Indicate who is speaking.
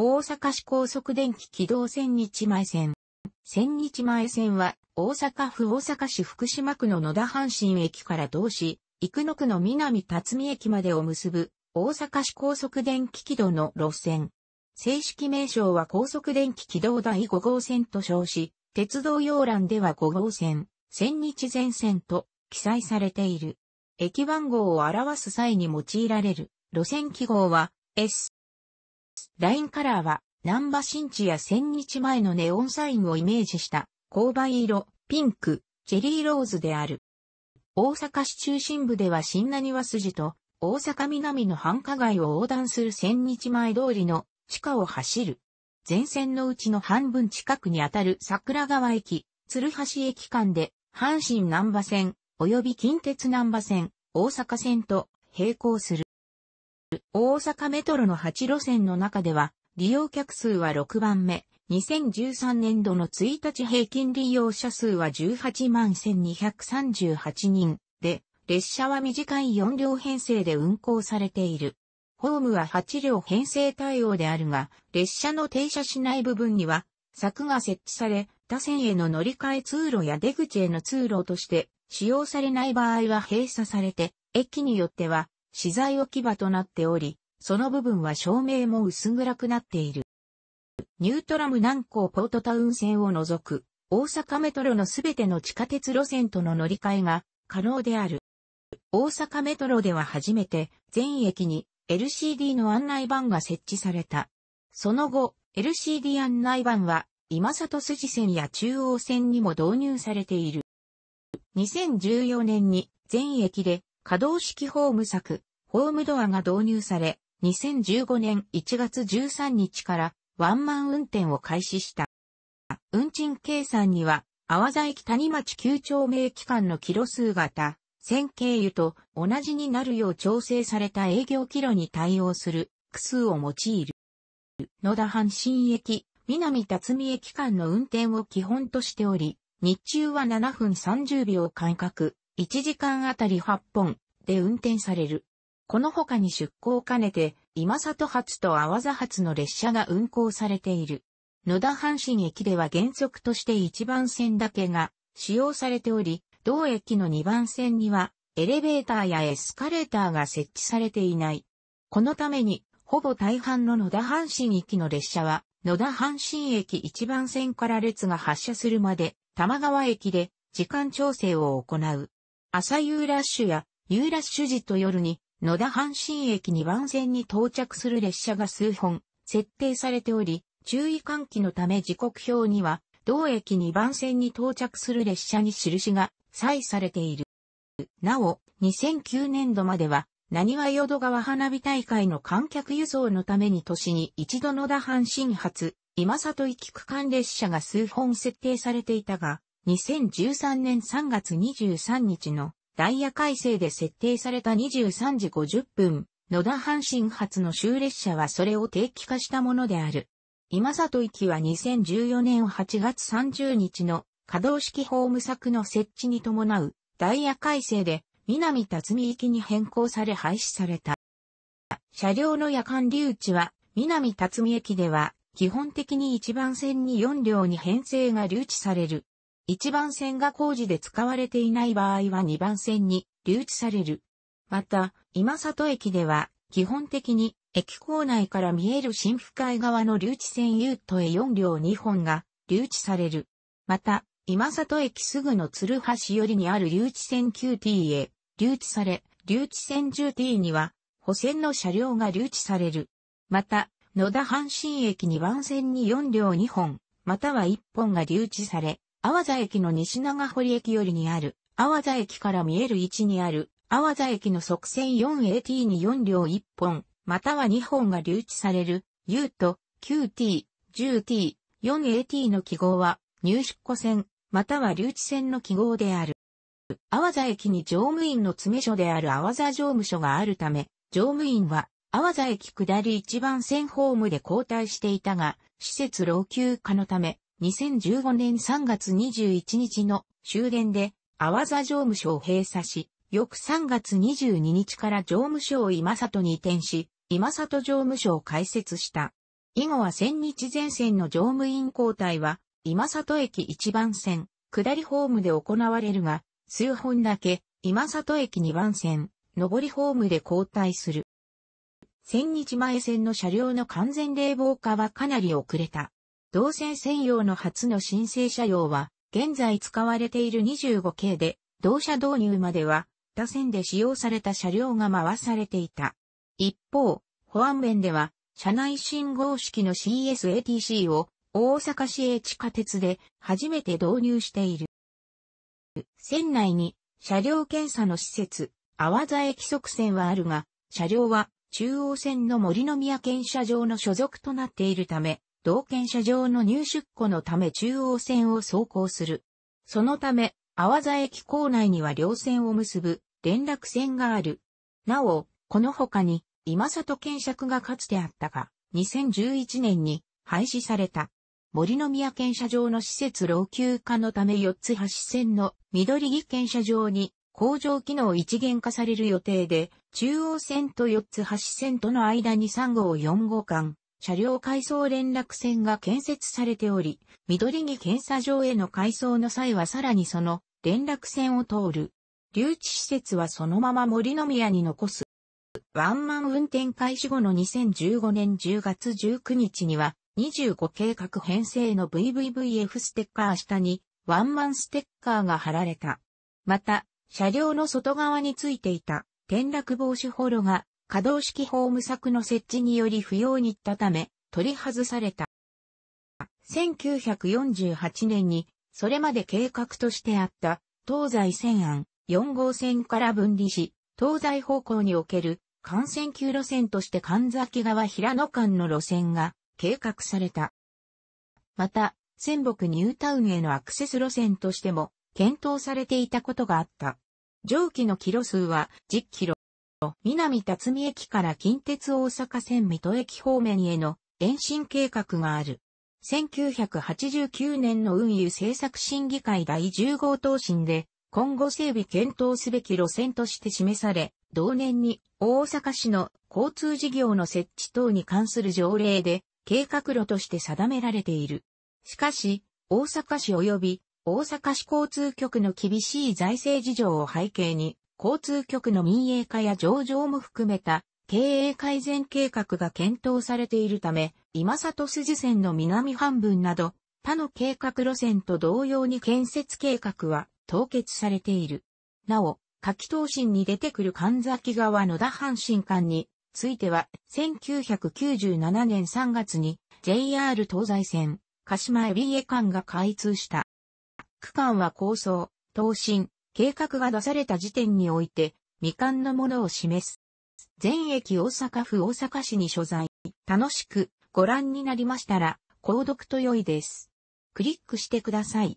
Speaker 1: 大阪市高速電気軌道千日前線。千日前線は、大阪府大阪市福島区の野田阪神駅から同市、生野区の南辰巳駅までを結ぶ、大阪市高速電気軌道の路線。正式名称は高速電気軌道第5号線と称し、鉄道要欄では5号線、千日前線と記載されている。駅番号を表す際に用いられる路線記号は S ラインカラーは、南波新地や千日前のネオンサインをイメージした、勾配色、ピンク、チェリーローズである。大阪市中心部では新名庭筋と、大阪南の繁華街を横断する千日前通りの地下を走る。全線のうちの半分近くにあたる桜川駅、鶴橋駅間で、阪神南波線、及び近鉄南波線、大阪線と並行する。大阪メトロの8路線の中では、利用客数は6番目、2013年度の1日平均利用者数は18万1238人で、列車は短い4両編成で運行されている。ホームは8両編成対応であるが、列車の停車しない部分には、柵が設置され、他線への乗り換え通路や出口への通路として、使用されない場合は閉鎖されて、駅によっては、資材置き場となっており、その部分は照明も薄暗くなっている。ニュートラム南港ポートタウン線を除く、大阪メトロのすべての地下鉄路線との乗り換えが可能である。大阪メトロでは初めて全駅に LCD の案内板が設置された。その後、LCD 案内板は今里筋線や中央線にも導入されている。2014年に全駅で可動式ホーム作、ホームドアが導入され、2015年1月13日からワンマン運転を開始した。運賃計算には、阿波崎谷町九丁名駅間のキロ数型、線経由と同じになるよう調整された営業キロに対応する区数を用いる。野田阪神駅、南辰巳駅間の運転を基本としており、日中は7分30秒間隔、1時間あたり8本で運転される。この他に出港を兼ねて、今里発と淡座発の列車が運行されている。野田阪神駅では原則として1番線だけが使用されており、同駅の2番線にはエレベーターやエスカレーターが設置されていない。このために、ほぼ大半の野田阪神駅の列車は、野田阪神駅1番線から列が発車するまで、玉川駅で時間調整を行う。朝夕ラッシュや夕ラッシュ時と夜に野田阪神駅に番線に到着する列車が数本設定されており、注意喚起のため時刻表には、同駅に番線に到着する列車に印が採されている。なお、2009年度までは、何は淀川花火大会の観客輸送のために年に一度野田阪神発、今里行き区間列車が数本設定されていたが、2013年3月23日のダイヤ改正で設定された23時50分、野田阪神発の終列車はそれを定期化したものである。今里行きは2014年8月30日の可動式ホーム柵の設置に伴うダイヤ改正で南辰巳行きに変更され廃止された。車両の夜間留置は南辰巳駅では基本的に一番線に4両に編成が留置される。1番線が工事で使われていない場合は2番線に留置される。また、今里駅では、基本的に駅構内から見える新深海側の留置線ユートへ4両2本が留置される。また、今里駅すぐの鶴橋寄りにある留置線 q t へ留置され、留置線 10T には補線の車両が留置される。また、野田阪神駅2番線に4両2本、または1本が留置され、阿波座駅の西長堀駅よりにある、阿波座駅から見える位置にある、阿波座駅の側線 4AT に4両1本、または2本が留置される、U と 9T、10T、4AT の記号は、入出庫線、または留置線の記号である。阿波座駅に乗務員の詰め所である阿波座乗務所があるため、乗務員は、阿波座駅下り一番線ホームで交代していたが、施設老朽化のため、2015年3月21日の終電で、阿波座常務所を閉鎖し、翌3月22日から常務所を今里に移転し、今里常務所を開設した。以後は千日前線の乗務員交代は、今里駅1番線、下りホームで行われるが、数本だけ、今里駅2番線、上りホームで交代する。千日前線の車両の完全冷房化はかなり遅れた。動線専用の初の申請車両は、現在使われている25系で、同社導入までは、他線で使用された車両が回されていた。一方、保安面では、車内信号式の CSATC を、大阪市営地下鉄で初めて導入している。線内に車両検査の施設、阿波座駅側線はあるが、車両は中央線の森の宮検車場の所属となっているため、同県車上の入出庫のため中央線を走行する。そのため、阿波座駅構内には両線を結ぶ連絡線がある。なお、この他に、今里県尺がかつてあったが、2011年に廃止された。森の宮県車場の施設老朽化のため4つ橋線の緑木県車場に工場機能一元化される予定で、中央線と4つ橋線との間に3号4号間、車両回送連絡線が建設されており、緑木検査場への回送の際はさらにその連絡線を通る。留置施設はそのまま森の宮に残す。ワンマン運転開始後の2015年10月19日には、25計画編成の VVVF ステッカー下に、ワンマンステッカーが貼られた。また、車両の外側についていた、転落防止ホロが可動式ホーム柵の設置により不要にったため、取り外された。1948年に、それまで計画としてあった東西線案4号線から分離し、東西方向における幹線級路線として神崎川平野間の路線が計画された。また、仙北ニュータウンへのアクセス路線としても検討されていたことがあった。上記のキロ数は10キロ。南辰巳駅から近鉄大阪線水戸駅方面への延伸計画がある。1989年の運輸政策審議会第10号答申で、今後整備検討すべき路線として示され、同年に大阪市の交通事業の設置等に関する条例で計画路として定められている。しかし、大阪市及び大阪市交通局の厳しい財政事情を背景に、交通局の民営化や上場も含めた経営改善計画が検討されているため、今里筋線の南半分など、他の計画路線と同様に建設計画は凍結されている。なお、下記東進に出てくる神崎川野田阪神間については、1997年3月に JR 東西線、鹿島エビエ間が開通した。区間は構想、東進、計画が出された時点において、未完のものを示す。全駅大阪府大阪市に所在。楽しくご覧になりましたら、購読と良いです。クリックしてください。